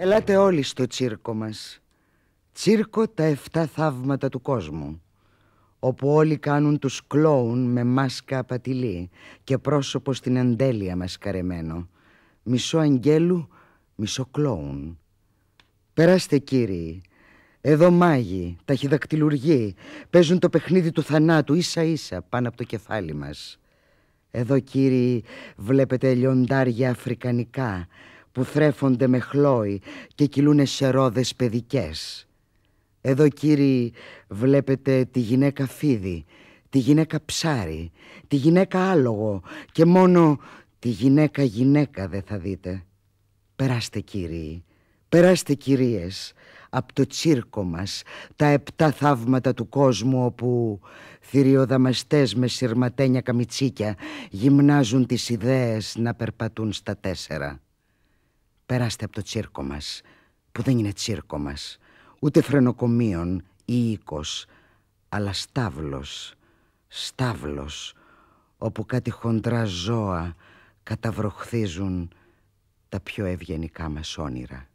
Ελάτε όλοι στο τσίρκο μας. Τσίρκο τα εφτά θαύματα του κόσμου όπου όλοι κάνουν τους κλόουν με μάσκα απατηλή και πρόσωπο στην μας καρεμένο, Μισό αγγέλου, μισό κλόουν. Περάστε κύριοι, εδώ μάγοι, ταχυδακτυλουργοί, παίζουν το παιχνίδι του θανάτου ίσα ίσα πάνω από το κεφάλι μας. Εδώ κύριοι βλέπετε λιοντάρια αφρικανικά, που θρέφονται με χλόι και κυλούνε ρόδες παιδικές. Εδώ κύριοι βλέπετε τη γυναίκα φίδι, τη γυναίκα ψάρι, τη γυναίκα άλογο και μόνο τη γυναίκα γυναίκα δεν θα δείτε. Περάστε κύριοι, περάστε κυρίες από το τσίρκο μας τα επτά θαύματα του κόσμου όπου θηριοδαμαστές με σειρματένια καμιτσίκια γυμνάζουν τις ιδέες να περπατούν στα τέσσερα. Περάστε από το τσίρκο μας, που δεν είναι τσίρκο μας, ούτε φρενοκομείων ή οίκος, αλλά στάβλος, στάβλος, όπου κάτι χοντρά ζώα καταβροχθίζουν τα πιο ευγενικά μας όνειρα.